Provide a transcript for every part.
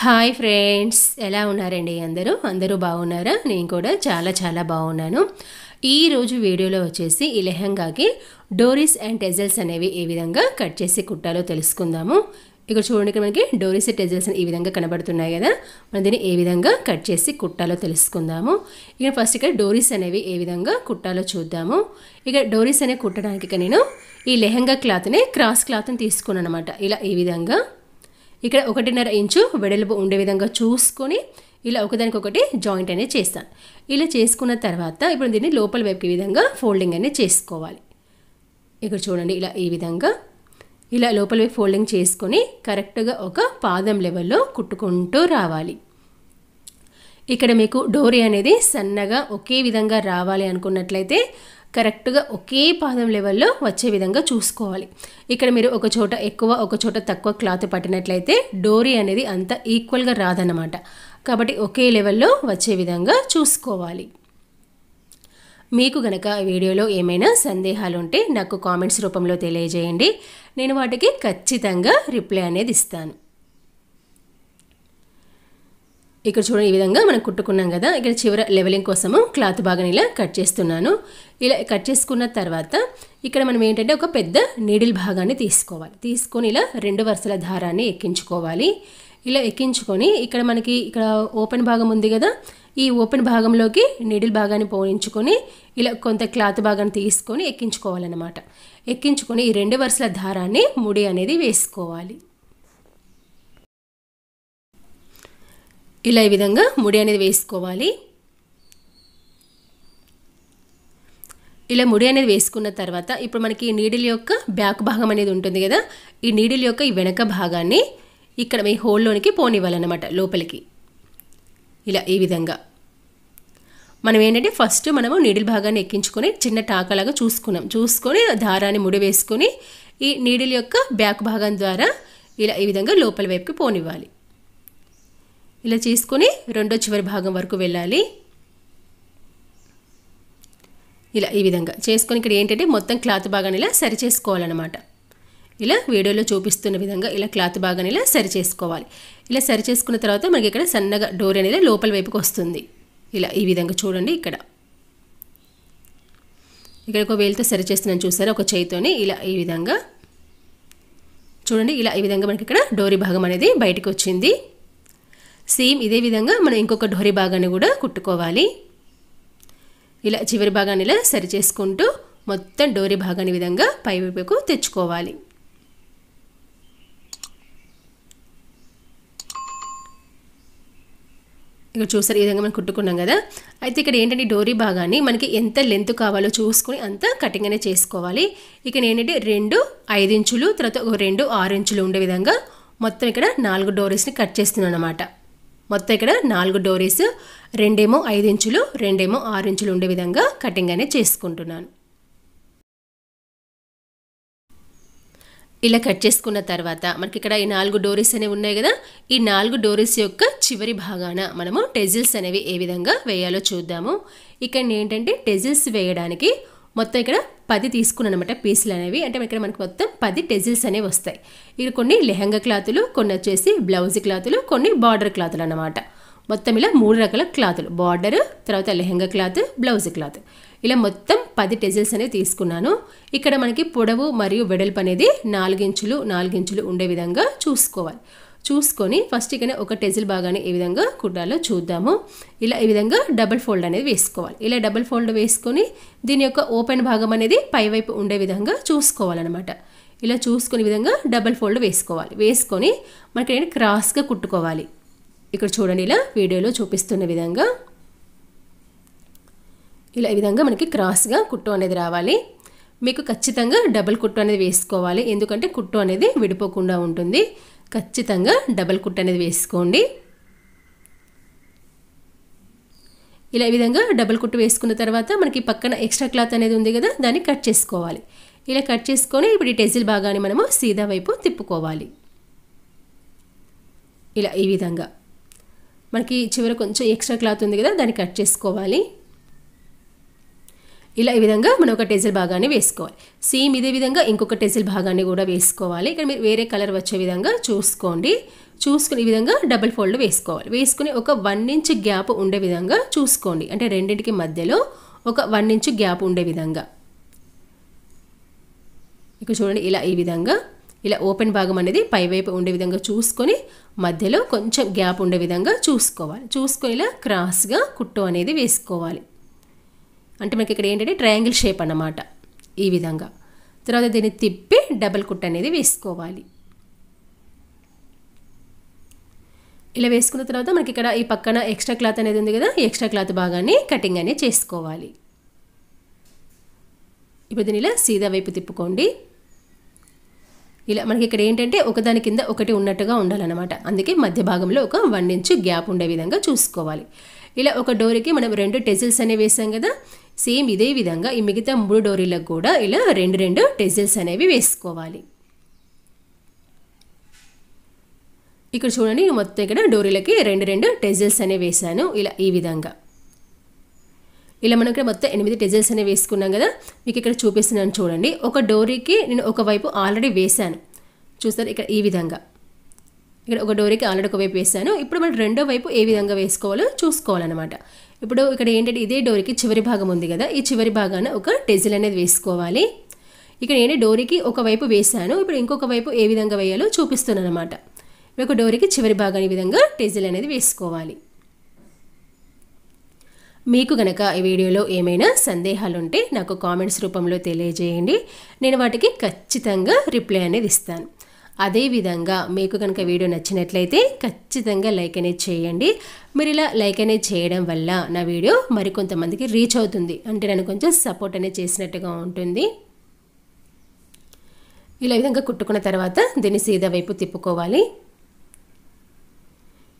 hi friends ఎలా ఉన్నారండి అందరూ అందరూ బాగున్నారా నేను కూడా చాలా చాలా బాగున్నాను ఈరోజు వీడియోలో వచ్చేసి ఈ లెహంగాకి డోరీస్ అండ్ టెజల్స్ అనేవి ఏ విధంగా కట్ చేసి కుట్టాలో తెలుసుకుందాము ఇక్కడ చూడండి మనకి డోరీస్ టెజల్స్ ఈ విధంగా కనబడుతున్నాయి కదా మనం దీన్ని ఏ విధంగా కట్ చేసి కుట్టాలో తెలుసుకుందాము ఇక ఫస్ట్ ఇక్కడ డోరీస్ అనేవి ఏ విధంగా కుట్టాలో చూద్దాము ఇక డోరీస్ అనేవి కుట్టడానికి నేను ఈ లెహంగా క్లాత్ని క్రాస్ క్లాత్ని తీసుకున్నాను అనమాట ఇలా ఈ విధంగా ఇక్కడ ఒకటిన్నర ఇంచు వెడల్పు ఉండే విధంగా చూసుకొని ఇలా ఒకదానికొకటి జాయింట్ అనేది చేస్తాను ఇలా చేసుకున్న తర్వాత ఇప్పుడు దీన్ని లోపల వైపుకి విధంగా ఫోల్డింగ్ అనేది చేసుకోవాలి ఇక్కడ చూడండి ఇలా ఈ విధంగా ఇలా లోపల వైపు ఫోల్డింగ్ చేసుకొని కరెక్ట్గా ఒక పాదం లెవెల్లో కుట్టుకుంటూ రావాలి ఇక్కడ మీకు డోరీ అనేది సన్నగా ఒకే విధంగా రావాలి అనుకున్నట్లయితే కరెక్ట్గా ఒకే పాదం లెవెల్లో వచ్చే విధంగా చూసుకోవాలి ఇక్కడ మీరు ఒక చోట ఎక్కువ ఒక చోట తక్కువ క్లాత్ పట్టినట్లయితే డోరీ అనేది అంత ఈక్వల్గా రాదన్నమాట కాబట్టి ఒకే లెవెల్లో వచ్చే విధంగా చూసుకోవాలి మీకు గనక వీడియోలో ఏమైనా సందేహాలు ఉంటే నాకు కామెంట్స్ రూపంలో తెలియజేయండి నేను వాటికి ఖచ్చితంగా రిప్లై అనేది ఇస్తాను ఇక్కడ చూడండి ఈ విధంగా మనం కుట్టుకున్నాం కదా ఇక్కడ చివర లెవెలింగ్ కోసము క్లాత్ భాగం ఇలా కట్ చేస్తున్నాను ఇలా కట్ చేసుకున్న తర్వాత ఇక్కడ మనం ఏంటంటే ఒక పెద్ద నీడిల్ భాగాన్ని తీసుకోవాలి తీసుకొని ఇలా రెండు వరుసల దారాన్ని ఎక్కించుకోవాలి ఇలా ఎక్కించుకొని ఇక్కడ మనకి ఇక్కడ ఓపెన్ భాగం ఉంది కదా ఈ ఓపెన్ భాగంలోకి నీడిల్ భాగాన్ని పోనించుకొని ఇలా కొంత క్లాత్ భాగాన్ని తీసుకొని ఎక్కించుకోవాలన్నమాట ఎక్కించుకొని ఈ రెండు వరుసల దారాన్ని ముడి అనేది వేసుకోవాలి ఇలా ఈ విధంగా ముడి అనేది వేసుకోవాలి ఇలా ముడి అనేది వేసుకున్న తర్వాత ఇప్పుడు మనకి నీడిల్ యొక్క బ్యాక్ భాగం అనేది ఉంటుంది కదా ఈ నీడిల్ యొక్క ఈ వెనక భాగాన్ని ఇక్కడ మీ హోల్లోనికి పోనివ్వాలన్నమాట లోపలికి ఇలా ఈ విధంగా మనం ఏంటంటే ఫస్ట్ మనము నీడిల్ భాగాన్ని ఎక్కించుకొని చిన్న టాకలాగా చూసుకున్నాం చూసుకొని దారాన్ని ముడి వేసుకొని ఈ నీడిల్ యొక్క బ్యాక్ భాగం ద్వారా ఇలా ఈ విధంగా లోపల వైపుకి పోనివ్వాలి ఇలా చేసుకొని రెండో చివరి భాగం వరకు వెళ్ళాలి ఇలా ఈ విధంగా చేసుకొని ఇక్కడ ఏంటంటే మొత్తం క్లాత్ భాగాన్ని ఇలా సరి చేసుకోవాలన్నమాట ఇలా వీడియోలో చూపిస్తున్న విధంగా ఇలా క్లాత్ భాగాన్ని ఇలా సరి చేసుకోవాలి ఇలా సరి చేసుకున్న తర్వాత మనకి ఇక్కడ సన్నగా డోర్ అనేది లోపల వైపుకి వస్తుంది ఇలా ఈ విధంగా చూడండి ఇక్కడ ఇక్కడ ఒక వేలితో సరి చేస్తున్నాను చూసారా ఒక చేయితోని ఇలా ఈ విధంగా చూడండి ఇలా ఈ విధంగా మనకి ఇక్కడ డోరీ భాగం అనేది బయటకు వచ్చింది సేమ్ ఇదే విధంగా మనం ఇంకొక డోరీ భాగాన్ని కూడా కుట్టుకోవాలి ఇలా చివరి భాగాన్ని ఇలా సరి చేసుకుంటూ మొత్తం డోరీ భాగాన్ని విధంగా పైవైపుకు తెచ్చుకోవాలి ఇక్కడ చూసారు ఈ విధంగా మనం కుట్టుకున్నాం కదా అయితే ఇక్కడ ఏంటంటే డోరీ భాగాన్ని మనకి ఎంత లెంత్ కావాలో చూసుకుని అంత కటింగ్ అనేది చేసుకోవాలి ఇక్కడ ఏంటంటే రెండు ఐదు ఇంచులు తర్వాత రెండు ఆరు ఇంచులు ఉండే విధంగా మొత్తం ఇక్కడ నాలుగు డోరీస్ని కట్ చేస్తున్నాను అనమాట మొత్తం ఇక్కడ నాలుగు డోరీస్ రెండేమో ఐదు ఇంచులు రెండేమో ఆరు ఇంచులు ఉండే విధంగా కటింగ్ అనేది చేసుకుంటున్నాను ఇలా కట్ చేసుకున్న తర్వాత మనకి ఇక్కడ ఈ నాలుగు డోరీస్ అనేవి ఉన్నాయి కదా ఈ నాలుగు డోరీస్ యొక్క చివరి భాగాన మనము టెజిల్స్ అనేవి ఏ విధంగా వేయాలో చూద్దాము ఇక్కడ ఏంటంటే టెజిల్స్ వేయడానికి మొత్తం ఇక్కడ పది తీసుకున్నాను అనమాట పీసులు అనేవి అంటే ఇక్కడ మనకి మొత్తం పది టెజిల్స్ అనేవి వస్తాయి ఇక్కడ కొన్ని లెహంగా క్లాతులు కొన్ని వచ్చేసి బ్లౌజ్ క్లాతులు కొన్ని బార్డర్ క్లాతులు అనమాట మొత్తం ఇలా మూడు రకాల క్లాతులు బార్డర్ తర్వాత లెహంగా క్లాత్ బ్లౌజ్ క్లాత్ ఇలా మొత్తం పది టెజిల్స్ అనేవి తీసుకున్నాను ఇక్కడ మనకి పొడవు మరియు వెడల్పు అనేది నాలుగించులు నాలుగించులు ఉండే విధంగా చూసుకోవాలి చూసుకొని ఫస్ట్ ఇకనే ఒక టెజిల్ భాగాన్ని ఏ విధంగా కుట్టాలో చూద్దాము ఇలా ఈ విధంగా డబుల్ ఫోల్డ్ అనేది వేసుకోవాలి ఇలా డబుల్ ఫోల్డ్ వేసుకొని దీని యొక్క ఓపెన్ భాగం అనేది పైవైపు ఉండే విధంగా చూసుకోవాలన్నమాట ఇలా చూసుకునే విధంగా డబుల్ ఫోల్డ్ వేసుకోవాలి వేసుకొని మనకి నేను క్రాస్గా కుట్టుకోవాలి ఇక్కడ చూడండి ఇలా వీడియోలో చూపిస్తున్న విధంగా ఇలా ఈ విధంగా మనకి క్రాస్గా కుట్టు అనేది రావాలి మీకు ఖచ్చితంగా డబుల్ కుట్టు అనేది వేసుకోవాలి ఎందుకంటే కుట్టు అనేది విడిపోకుండా ఉంటుంది ఖచ్చితంగా డబల్ కుట్ అనేది వేసుకోండి ఇలా ఈ విధంగా డబల్ కుట్టు వేసుకున్న తర్వాత మనకి పక్కన ఎక్స్ట్రా క్లాత్ అనేది ఉంది కదా దాన్ని కట్ చేసుకోవాలి ఇలా కట్ చేసుకొని ఇప్పుడు ఈ టెజిల్ భాగాన్ని మనము సీదా వైపు తిప్పుకోవాలి ఇలా ఈ విధంగా మనకి చివర కొంచెం ఎక్స్ట్రా క్లాత్ ఉంది కదా దాన్ని కట్ చేసుకోవాలి ఇలా ఈ విధంగా మనం ఒక టెజిల్ భాగాన్ని వేసుకోవాలి సేమ్ ఇదే విధంగా ఇంకొక టెజిల్ భాగాన్ని కూడా వేసుకోవాలి ఇక్కడ మీరు వేరే కలర్ వచ్చే విధంగా చూసుకోండి చూసుకుని ఈ విధంగా డబుల్ ఫోల్డ్ వేసుకోవాలి వేసుకుని ఒక వన్ ఇంచ్ గ్యాప్ ఉండే విధంగా చూసుకోండి అంటే రెండింటికి మధ్యలో ఒక వన్ ఇంచ్ గ్యాప్ ఉండే విధంగా ఇక్కడ చూడండి ఇలా ఈ విధంగా ఇలా ఓపెన్ భాగం అనేది పైవైపు ఉండే విధంగా చూసుకొని మధ్యలో కొంచెం గ్యాప్ ఉండే విధంగా చూసుకోవాలి చూసుకొని ఇలా క్రాస్గా కుట్టు అనేది వేసుకోవాలి అంటే మనకి ఇక్కడ ఏంటంటే ట్రయాంగిల్ షేప్ అన్నమాట ఈ విధంగా తర్వాత దీన్ని తిప్పి డబల్ కుట్ అనేది వేసుకోవాలి ఇలా వేసుకున్న తర్వాత మనకి ఇక్కడ ఈ పక్కన ఎక్స్ట్రా క్లాత్ అనేది ఉంది కదా ఎక్స్ట్రా క్లాత్ భాగాన్ని కటింగ్ అనేది చేసుకోవాలి ఇప్పుడు దీని ఇలా సీదా వైపు తిప్పుకోండి ఇలా మనకి ఇక్కడ ఏంటంటే ఒకదాని కింద ఒకటి ఉన్నట్టుగా ఉండాలన్నమాట అందుకే మధ్య భాగంలో ఒక వన్ ఇంచ్ గ్యాప్ ఉండే విధంగా చూసుకోవాలి ఇలా ఒక డోర్కి మనం రెండు టెజిల్స్ అనేవి వేసాం కదా సేమ్ ఇదే విధంగా ఈ మిగతా మూడు డోరీలకు కూడా ఇలా రెండు రెండు టెజిల్స్ అనేవి వేసుకోవాలి ఇక్కడ చూడండి మొత్తం ఇక్కడ డోరీలకి రెండు రెండు టెజిల్స్ అనేవి వేసాను ఇలా ఈ విధంగా ఇలా మనం ఇక్కడ మొత్తం ఎనిమిది టెజిల్స్ అనేవి వేసుకున్నాం కదా మీకు ఇక్కడ చూపిస్తున్నాను చూడండి ఒక డోరీకి నేను ఒకవైపు ఆల్రెడీ వేశాను చూస్తారు ఇక్కడ ఈ విధంగా ఇక్కడ ఒక డోరీకి ఆల్రెడీ ఒకవైపు వేసాను ఇప్పుడు మనం రెండో వైపు ఏ విధంగా వేసుకోవాలో చూసుకోవాలన్నమాట ఇప్పుడు ఇక్కడ ఏంటంటే ఇదే డోరీకి చివరి భాగం ఉంది కదా ఈ చివరి భాగాన ఒక టెజిల్ అనేది వేసుకోవాలి ఇక్కడ ఏంటి డోరీకి ఒకవైపు వేశాను ఇప్పుడు ఇంకొక వైపు ఏ విధంగా వేయాలో చూపిస్తున్నాను అనమాట ఒక డోరీకి చివరి భాగాన్ని విధంగా టెజిల్ అనేది వేసుకోవాలి మీకు గనక ఈ వీడియోలో ఏమైనా సందేహాలు ఉంటే నాకు కామెంట్స్ రూపంలో తెలియజేయండి నేను వాటికి ఖచ్చితంగా రిప్లై అనేది ఇస్తాను అదేవిధంగా మీకు కనుక వీడియో నచ్చినట్లయితే ఖచ్చితంగా లైక్ అనేది చేయండి మీరు ఇలా లైక్ అనేది చేయడం వల్ల నా వీడియో మరికొంతమందికి రీచ్ అవుతుంది అంటే నన్ను కొంచెం సపోర్ట్ అనేది చేసినట్టుగా ఉంటుంది ఇలా విధంగా కుట్టుకున్న తర్వాత దీన్ని సీదా వైపు తిప్పుకోవాలి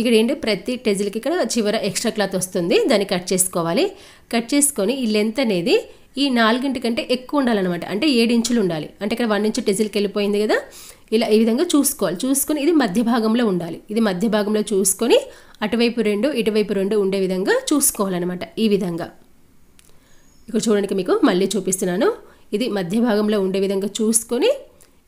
ఇక్కడ ఏంటి ప్రతి టెజిల్కి ఇక్కడ చివర ఎక్స్ట్రా క్లాత్ వస్తుంది దాన్ని కట్ చేసుకోవాలి కట్ చేసుకొని ఈ లెంత్ అనేది ఈ నాలుగింటి కంటే ఎక్కువ ఉండాలన్నమాట అంటే ఏడు ఇంచులు ఉండాలి అంటే ఇక్కడ వన్ ఇంచు టెజిల్కి వెళ్ళిపోయింది కదా ఇలా ఈ విధంగా చూసుకోవాలి చూసుకొని ఇది మధ్య భాగంలో ఉండాలి ఇది మధ్య భాగంలో చూసుకొని అటువైపు రెండు ఇటువైపు రెండు ఉండే విధంగా చూసుకోవాలన్నమాట ఈ విధంగా ఇక్కడ చూడడానికి మీకు మళ్ళీ చూపిస్తున్నాను ఇది మధ్య భాగంలో ఉండే విధంగా చూసుకొని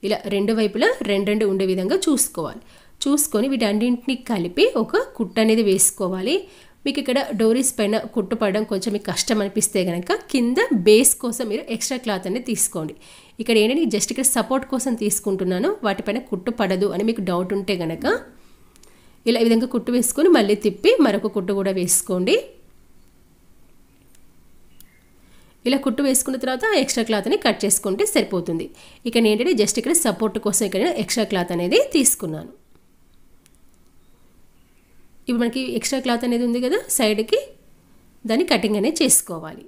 ఇలా రెండు వైపులా రెండు రెండు ఉండే విధంగా చూసుకోవాలి చూసుకొని వీటన్నింటినీ కలిపి ఒక కుట్ట అనేది వేసుకోవాలి మీకు ఇక్కడ డోరీస్ పైన కుట్టుపడడం కొంచెం మీకు కష్టం అనిపిస్తే కనుక కింద బేస్ కోసం మీరు ఎక్స్ట్రా క్లాత్ అనేది తీసుకోండి ఇక్కడ ఏంటంటే జస్ట్ ఇక్కడ సపోర్ట్ కోసం తీసుకుంటున్నాను వాటిపైన కుట్టు పడదు అని మీకు డౌట్ ఉంటే కనుక ఇలా ఈ విధంగా కుట్టు వేసుకొని మళ్ళీ తిప్పి మరొక కుట్టు కూడా వేసుకోండి ఇలా కుట్టు వేసుకున్న తర్వాత ఎక్స్ట్రా క్లాత్ని కట్ చేసుకుంటే సరిపోతుంది ఇక్కడ ఏంటంటే జస్ట్ ఇక్కడ సపోర్ట్ కోసం ఇక్కడ ఎక్స్ట్రా క్లాత్ అనేది తీసుకున్నాను ఇప్పుడు మనకి ఎక్స్ట్రా క్లాత్ అనేది ఉంది కదా సైడ్కి దాన్ని కటింగ్ అనేది చేసుకోవాలి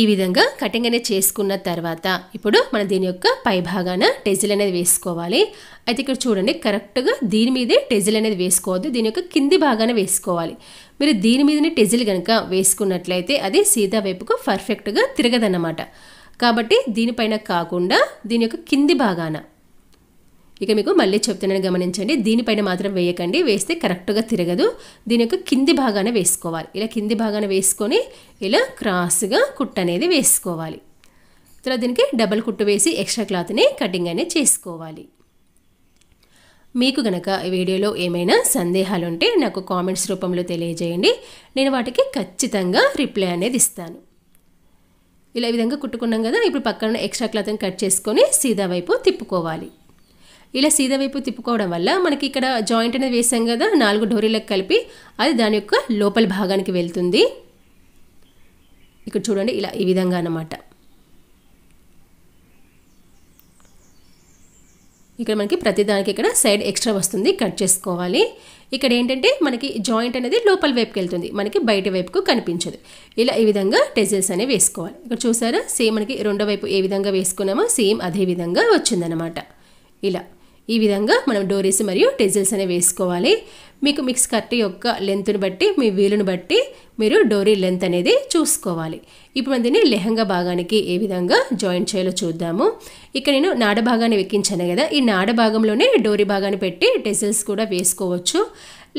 ఈ విధంగా కటింగ్ అనేది చేసుకున్న తర్వాత ఇప్పుడు మనం దీని యొక్క పై భాగాన టెజిల్ అనేది వేసుకోవాలి అయితే ఇక్కడ చూడండి కరెక్ట్గా దీని మీదే టెజిల్ అనేది వేసుకోవద్దు దీని యొక్క కింది భాగాన వేసుకోవాలి మీరు దీని మీదనే టెజిల్ కనుక వేసుకున్నట్లయితే అది సీతా వైపుకు పర్ఫెక్ట్గా తిరగదన్నమాట కాబట్టి దీనిపైన కాకుండా దీని యొక్క కింది భాగాన ఇక మీకు మళ్ళీ చెప్తున్నాను గమనించండి దీనిపైన మాత్రం వేయకండి వేస్తే కరెక్ట్గా తిరగదు దీని యొక్క కింది భాగాన వేసుకోవాలి ఇలా కింది భాగాన వేసుకొని ఇలా క్రాస్గా కుట్ అనేది వేసుకోవాలి తర్వాత దీనికి డబల్ కుట్టు వేసి ఎక్స్ట్రా క్లాత్ని కటింగ్ అనేది చేసుకోవాలి మీకు గనక ఈ వీడియోలో ఏమైనా సందేహాలు ఉంటే నాకు కామెంట్స్ రూపంలో తెలియజేయండి నేను వాటికి ఖచ్చితంగా రిప్లై అనేది ఇస్తాను ఇలా విధంగా కుట్టుకున్నాం కదా ఇప్పుడు పక్కన ఎక్స్ట్రా క్లాత్ని కట్ చేసుకొని సీదా వైపు తిప్పుకోవాలి ఇలా సీదా వైపు తిప్పుకోవడం వల్ల మనకి ఇక్కడ జాయింట్ అనేది వేసాం కదా నాలుగు డోరీలకు కలిపి అది దాని యొక్క లోపల భాగానికి వెళ్తుంది ఇక్కడ చూడండి ఇలా ఈ విధంగా అన్నమాట ఇక్కడ మనకి ప్రతిదానికి ఇక్కడ సైడ్ ఎక్స్ట్రా వస్తుంది కట్ చేసుకోవాలి ఇక్కడ ఏంటంటే మనకి జాయింట్ అనేది లోపల వైపుకి వెళ్తుంది మనకి బయట వైపుకు కనిపించదు ఇలా ఈ విధంగా టెజిల్స్ అనేవి వేసుకోవాలి ఇక్కడ చూసారా సేమ్ మనకి రెండో వైపు ఏ విధంగా వేసుకున్నామో సేమ్ అదే విధంగా వచ్చిందనమాట ఇలా ఈ విధంగా మనం డోరీస్ మరియు టెజిల్స్ అనేవి వేసుకోవాలి మీకు మిక్స్ కట్ యొక్క లెంత్ని బట్టి మీ వీలుని బట్టి మీరు డోరీ లెంత్ అనేది చూసుకోవాలి ఇప్పుడు మనం దీన్ని లెహంగా భాగానికి ఏ విధంగా జాయింట్ చేయాలో చూద్దాము ఇక నేను నాడ భాగాన్ని వెక్కించాను కదా ఈ నాడ భాగంలోనే డోరీ భాగాన్ని పెట్టి టెజిల్స్ కూడా వేసుకోవచ్చు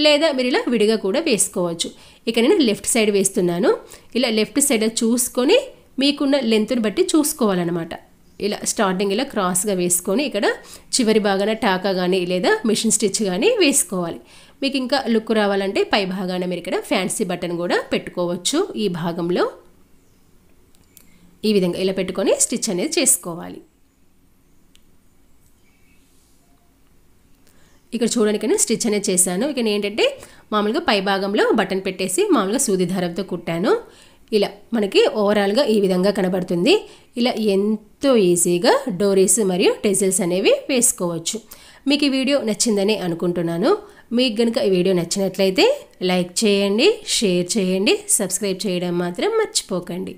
లేదా మీరు ఇలా విడిగా కూడా వేసుకోవచ్చు ఇక నేను లెఫ్ట్ సైడ్ వేస్తున్నాను ఇలా లెఫ్ట్ సైడ్ చూసుకొని మీకున్న లెంత్ని బట్టి చూసుకోవాలన్నమాట ఇలా స్టార్టింగ్ ఇలా క్రాస్గా వేసుకొని ఇక్కడ చివరి భాగాన టాకా కానీ లేదా మిషన్ స్టిచ్ కానీ వేసుకోవాలి మీకు ఇంకా లుక్ రావాలంటే పై భాగాన మీరు ఇక్కడ ఫ్యాన్సీ బటన్ కూడా పెట్టుకోవచ్చు ఈ భాగంలో ఈ విధంగా ఇలా పెట్టుకొని స్టిచ్ అనేది చేసుకోవాలి ఇక్కడ చూడడానికి స్టిచ్ అనేది చేశాను ఇక నేను ఏంటంటే మామూలుగా పై భాగంలో బటన్ పెట్టేసి మామూలుగా సూది దారంతో కుట్టాను ఇలా మనకి ఓవరాల్గా ఈ విధంగా కనబడుతుంది ఇలా ఎంతో ఈజీగా డోరీస్ మరియు టెజిల్స్ అనేవి వేసుకోవచ్చు మీకు ఈ వీడియో నచ్చిందని అనుకుంటున్నాను మీకు కనుక ఈ వీడియో నచ్చినట్లయితే లైక్ చేయండి షేర్ చేయండి సబ్స్క్రైబ్ చేయడం మాత్రం మర్చిపోకండి